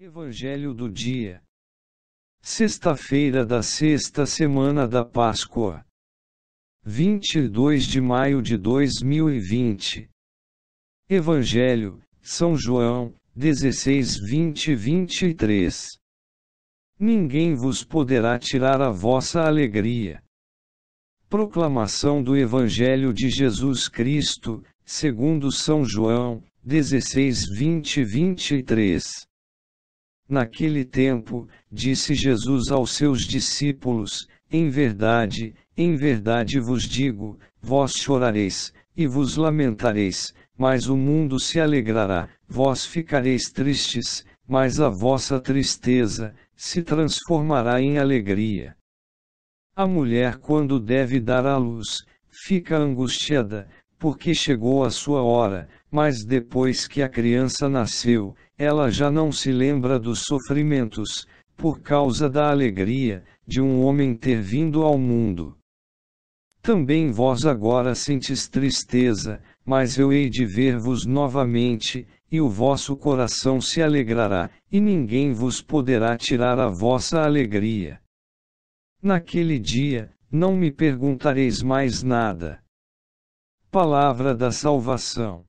Evangelho do dia. Sexta-feira da sexta semana da Páscoa. 22 de maio de 2020. Evangelho, São João, 16, 20 23. Ninguém vos poderá tirar a vossa alegria. Proclamação do Evangelho de Jesus Cristo, segundo São João, 16, 20 23. Naquele tempo, disse Jesus aos seus discípulos: Em verdade, em verdade vos digo: vós chorareis, e vos lamentareis, mas o mundo se alegrará, vós ficareis tristes, mas a vossa tristeza se transformará em alegria. A mulher, quando deve dar à luz, fica angustiada, porque chegou a sua hora, mas depois que a criança nasceu, ela já não se lembra dos sofrimentos, por causa da alegria, de um homem ter vindo ao mundo. Também vós agora sentis tristeza, mas eu hei de ver-vos novamente, e o vosso coração se alegrará, e ninguém vos poderá tirar a vossa alegria. Naquele dia, não me perguntareis mais nada. Palavra da Salvação.